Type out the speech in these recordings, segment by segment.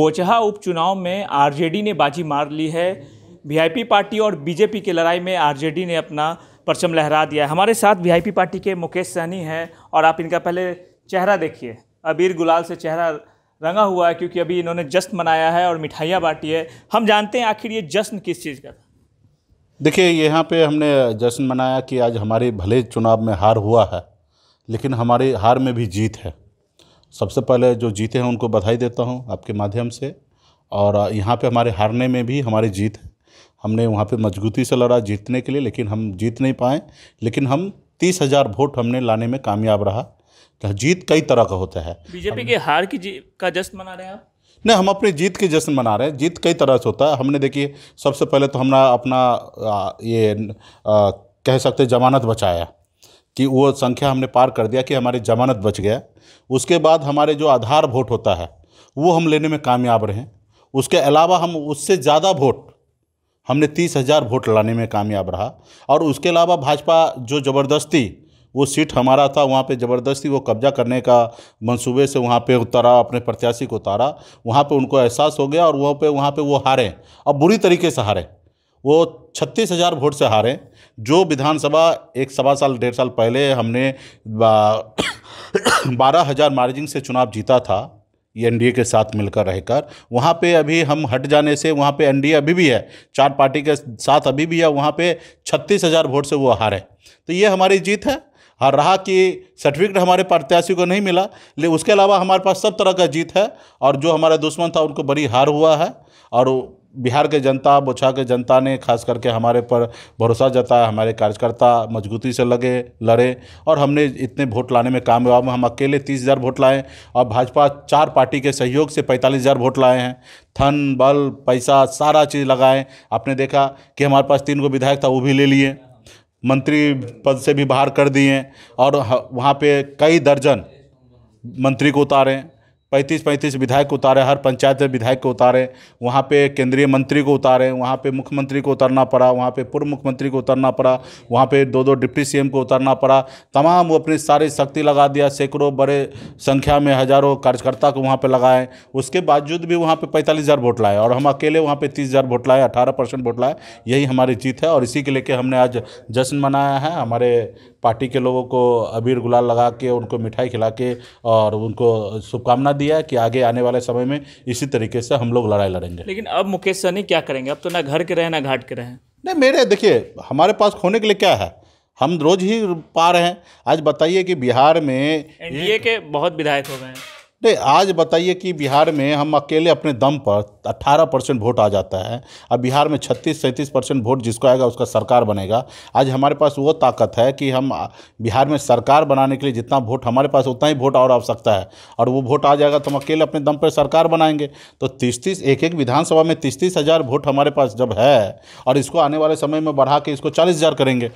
बोचहा उपचुनाव में आरजेडी ने बाजी मार ली है वीआईपी पार्टी और बीजेपी की लड़ाई में आरजेडी ने अपना परचम लहरा दिया है हमारे साथ वीआईपी पार्टी के मुकेश सहनी हैं और आप इनका पहले चेहरा देखिए अबीर गुलाल से चेहरा रंगा हुआ है क्योंकि अभी इन्होंने जश्न मनाया है और मिठाइयाँ बांटी है हम जानते हैं आखिर ये जश्न किस चीज़ का देखिए यहाँ पे हमने जश्न मनाया कि आज हमारे भले चुनाव में हार हुआ है लेकिन हमारे हार में भी जीत है सबसे पहले जो जीते हैं उनको बधाई देता हूँ आपके माध्यम से और यहाँ पे हमारे हारने में भी हमारी जीत है हमने वहाँ पे मजबूती से लड़ा जीतने के लिए लेकिन हम जीत नहीं पाए लेकिन हम तीस हज़ार वोट हमने लाने में कामयाब रहा तो जीत कई तरह का होता है बीजेपी के हार की का जश्न मना रहे हैं आप नहीं हम अपनी जीत के जश्न मना रहे हैं जीत कई तरह से होता है हमने देखिए सबसे पहले तो हमने अपना ये आ, कह सकते जमानत बचाया कि वो संख्या हमने पार कर दिया कि हमारी जमानत बच गया उसके बाद हमारे जो आधार वोट होता है वो हम लेने में कामयाब रहें उसके अलावा हम उससे ज़्यादा वोट हमने तीस हज़ार वोट लाने में कामयाब रहा और उसके अलावा भाजपा जो ज़बरदस्ती वो सीट हमारा था वहाँ पे ज़बरदस्ती वो कब्जा करने का मंसूबे से वहाँ पे उतारा अपने प्रत्याशी को उतारा वहाँ पे उनको एहसास हो गया और वहाँ पे वहाँ पे वो हारे अब बुरी तरीके से हारें वो छत्तीस हज़ार वोट से हारे जो विधानसभा एक सवा साल डेढ़ साल पहले हमने बारह हज़ार मार्जिन से चुनाव जीता था एनडीए के साथ मिलकर रहकर वहाँ पे अभी हम हट जाने से वहाँ पे एनडीए अभी भी है चार पार्टी के साथ अभी भी है वहाँ पे छत्तीस हज़ार वोट से वो हारे तो ये हमारी जीत है हर हाँ, रहा कि सर्टिफिकेट हमारे प्रत्याशी को नहीं मिला लेकिन उसके अलावा हमारे पास सब तरह का जीत है और जो हमारा दुश्मन था उनको बड़ी हार हुआ है और बिहार के जनता बोछा के जनता ने खास करके हमारे पर भरोसा जताया हमारे कार्यकर्ता मजबूती से लगे लड़े और हमने इतने वोट लाने में कामयाब हम अकेले तीस हज़ार वोट लाए और भाजपा चार पार्टी के सहयोग से पैंतालीस हज़ार वोट लाए हैं थन बल पैसा सारा चीज़ लगाएं आपने देखा कि हमारे पास तीन गो विधायक था वो भी ले लिए मंत्री पद से भी बाहर कर दिए और वहाँ पर कई दर्जन मंत्री को उतारें पैंतीस पैंतीस विधायक को उतारे हर पंचायत में विधायक को उतारे वहाँ पे केंद्रीय मंत्री को उतारे वहाँ पे मुख्यमंत्री को उतरना पड़ा वहाँ पे पूर्व मुख्यमंत्री को उतरना पड़ा वहाँ पे दो दो डिप्टी सीएम को उतरना पड़ा तमाम वो अपनी सारी शक्ति लगा दिया सैकड़ों बड़े संख्या में हज़ारों कार्यकर्ता को वहाँ पर लगाए उसके बावजूद भी वहाँ पर पैंतालीस हज़ार वोट लाए और हम अकेले वहाँ पर तीस हज़ार वोट लाए अठारह परसेंट वोट लाए यही हमारी जीत है और इसी के लेके हमने आज जश्न मनाया है हमारे पार्टी के लोगों को अबीर गुलाल लगा के उनको मिठाई खिला के और उनको शुभकामना दिया कि आगे आने वाले समय में इसी तरीके से हम लोग लड़ाई लड़ेंगे लेकिन अब मुकेश सहनी क्या करेंगे अब तो ना घर के रहें ना घाट के रहें नहीं मेरे देखिए हमारे पास खोने के लिए क्या है हम रोज ही पा रहे हैं आज बताइए कि बिहार में एनडीए के बहुत विधायक हो गए हैं नहीं आज बताइए कि बिहार में हम अकेले अपने दम पर 18 परसेंट वोट आ जाता है अब बिहार में 36 सैंतीस परसेंट वोट जिसको आएगा उसका सरकार बनेगा आज हमारे पास वो ताकत है कि हम बिहार में सरकार बनाने के लिए जितना वोट हमारे पास उतना ही वोट और आवश्यकता है और वो वोट आ जाएगा तो हम अकेले अपने दम पर सरकार बनाएंगे तो तीस तीस एक एक विधानसभा में तीस तीस हज़ार वोट हमारे पास जब है और इसको आने वाले समय में बढ़ा के इसको चालीस हज़ार करेंगे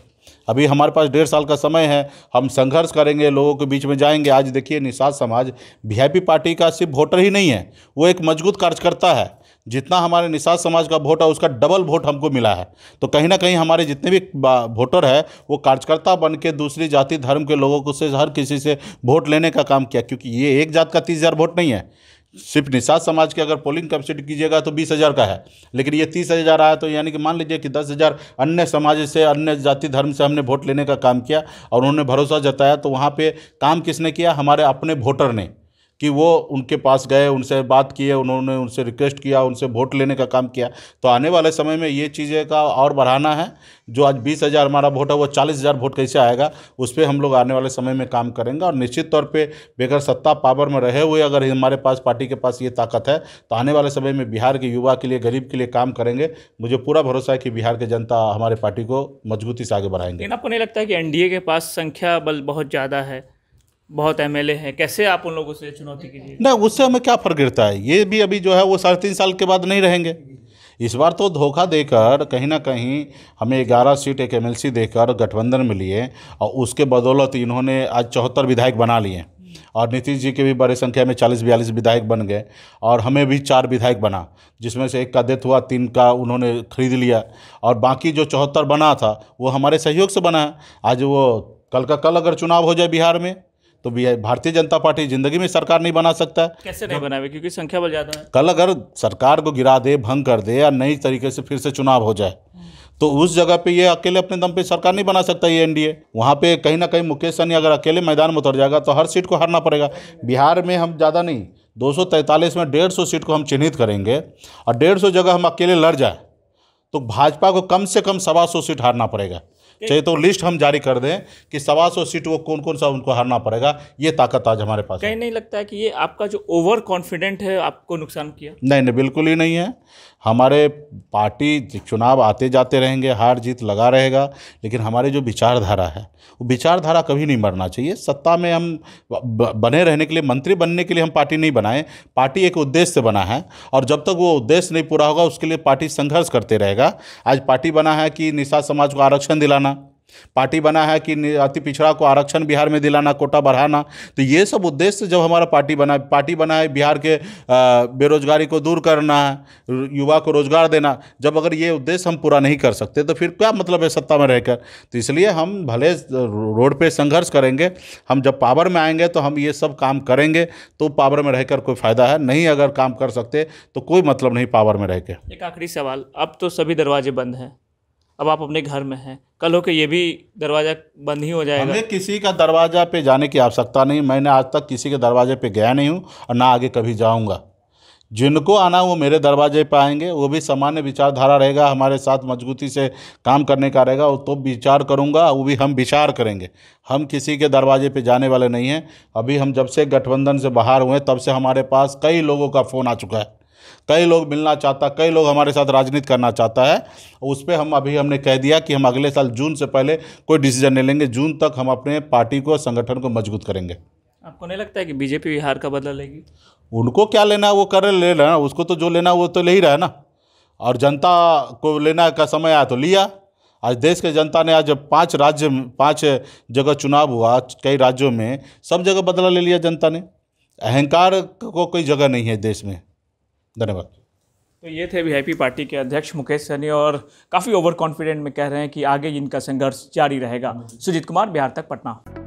अभी हमारे पास डेढ़ साल का समय है हम संघर्ष करेंगे लोगों के बीच में जाएंगे आज देखिए निषाद समाज वीआईपी पार्टी का सिर्फ वोटर ही नहीं है वो एक मजबूत कार्यकर्ता है जितना हमारे निषाद समाज का वोट है उसका डबल वोट हमको मिला है तो कहीं ना कहीं हमारे जितने भी वोटर है वो कार्यकर्ता बन के दूसरी जाति धर्म के लोगों को से हर किसी से वोट लेने का काम किया क्योंकि ये एक जात का तीस हज़ार वोट नहीं है सिर्फ निषाद समाज की अगर पोलिंग कैपेसिटी कीजिएगा तो बीस हज़ार का है लेकिन ये तीस हज़ार आया तो यानी कि मान लीजिए कि दस हज़ार अन्य समाज से अन्य जाति धर्म से हमने वोट लेने का काम किया और उन्होंने भरोसा जताया तो वहाँ पे काम किसने किया हमारे अपने वोटर ने कि वो उनके पास गए उनसे बात किए उन्होंने उनसे रिक्वेस्ट किया उनसे वोट लेने का काम किया तो आने वाले समय में ये चीज़ें का और बढ़ाना है जो आज बीस हज़ार हमारा वोट है वो चालीस हज़ार वोट कैसे आएगा उस पर हम लोग आने वाले समय में काम करेंगे और निश्चित तौर पर बेगर सत्ता पावर में रहे हुए अगर हमारे पास पार्टी के पास ये ताकत है तो आने वाले समय में बिहार के युवा के लिए गरीब के लिए काम करेंगे मुझे पूरा भरोसा है कि बिहार की जनता हमारे पार्टी को मजबूती से आगे बढ़ाएंगे आपको नहीं लगता है कि एन के पास संख्या बल बहुत ज़्यादा है बहुत एम एल हैं कैसे आप उन लोगों से चुनौती कीजिए नहीं उससे हमें क्या फर्क गिरता है ये भी अभी जो है वो साढ़े तीन साल के बाद नहीं रहेंगे इस बार तो धोखा देकर कहीं ना कहीं हमें ग्यारह सीट एक एम देकर गठबंधन मिली है और उसके बदौलत इन्होंने आज चौहत्तर विधायक बना लिए और नीतीश जी के भी बड़े संख्या में चालीस बयालीस विधायक बन गए और हमें भी चार विधायक बना जिसमें से एक का डेथ हुआ तीन का उन्होंने खरीद लिया और बाकी जो चौहत्तर बना था वो हमारे सहयोग से बना आज वो कल का कल अगर चुनाव हो जाए बिहार में तो भारतीय जनता पार्टी जिंदगी में सरकार नहीं बना सकता है कैसे नहीं बनावे क्योंकि संख्या बल ज़्यादा है कल अगर सरकार को गिरा दे भंग कर दे या नई तरीके से फिर से चुनाव हो जाए तो उस जगह पे ये अकेले अपने दम पे सरकार नहीं बना सकता ये एनडीए वहाँ पे कहीं ना कहीं मुकेश सहनी अगर अकेले मैदान में उतर जाएगा तो हर सीट को हारना पड़ेगा बिहार में हम ज़्यादा नहीं दो में डेढ़ सीट को हम चिन्हित करेंगे और डेढ़ जगह हम अकेले लड़ जाए तो भाजपा को कम से कम सवा सीट हारना पड़ेगा चाहे तो लिस्ट हम जारी कर दें कि सवा सौ सीट वो कौन कौन सा उनको हारना पड़ेगा ये ताकत आज हमारे पास कहीं नहीं लगता है कि ये आपका जो ओवर कॉन्फिडेंट है आपको नुकसान किया नहीं नहीं बिल्कुल ही नहीं है हमारे पार्टी चुनाव आते जाते रहेंगे हार जीत लगा रहेगा लेकिन हमारे जो विचारधारा है वो विचारधारा कभी नहीं मरना चाहिए सत्ता में हम बने रहने के लिए मंत्री बनने के लिए हम पार्टी नहीं बनाए पार्टी एक उद्देश्य से बना है और जब तक वो उद्देश्य नहीं पूरा होगा उसके लिए पार्टी संघर्ष करते रहेगा आज पार्टी बना है कि निशा समाज को आरक्षण दिलाना पार्टी बना है कि अति पिछड़ा को आरक्षण बिहार में दिलाना कोटा बढ़ाना तो ये सब उद्देश्य जब हमारा पार्टी बना पार्टी बना है बिहार के बेरोजगारी को दूर करना है युवा को रोजगार देना जब अगर ये उद्देश्य हम पूरा नहीं कर सकते तो फिर क्या मतलब है सत्ता में रहकर तो इसलिए हम भले रोड पर संघर्ष करेंगे हम जब पावर में आएंगे तो हम ये सब काम करेंगे तो पावर में रहकर कोई फ़ायदा है नहीं अगर काम कर सकते तो कोई मतलब नहीं पावर में रह के एक आखिरी सवाल अब तो सभी दरवाजे बंद हैं अब आप अपने घर में हैं कल हो के ये भी दरवाज़ा बंद ही हो जाएगा हमें किसी का दरवाज़ा पे जाने की आवश्यकता नहीं मैंने आज तक किसी के दरवाजे पे गया नहीं हूँ और ना आगे कभी जाऊँगा जिनको आना वो मेरे दरवाजे पर आएंगे वो भी सामान्य विचारधारा रहेगा हमारे साथ मजबूती से काम करने का रहेगा वो तो विचार करूँगा वो भी हम विचार करेंगे हम किसी के दरवाजे पे जाने वाले नहीं हैं अभी हम जब से गठबंधन से बाहर हुए तब से हमारे पास कई लोगों का फ़ोन आ चुका है कई लोग मिलना चाहता कई लोग हमारे साथ राजनीति करना चाहता है उस पर हम अभी हमने कह दिया कि हम अगले साल जून से पहले कोई डिसीजन नहीं लेंगे जून तक हम अपने पार्टी को संगठन को मजबूत करेंगे आपको नहीं लगता है कि बीजेपी बिहार का बदला लेगी उनको क्या लेना है वो कर ले रहे ना उसको तो जो लेना वो तो ले ही रहा है ना और जनता को लेना का समय आया तो लिया आज देश के जनता ने आज पांच राज्य पांच जगह चुनाव हुआ कई राज्यों में सब जगह बदला ले लिया जनता ने अहंकार को कोई जगह नहीं है देश में धन्यवाद तो ये थे वी पार्टी के अध्यक्ष मुकेश सहनी और काफ़ी ओवर कॉन्फिडेंट में कह रहे हैं कि आगे इनका संघर्ष जारी रहेगा सुजीत कुमार बिहार तक पटना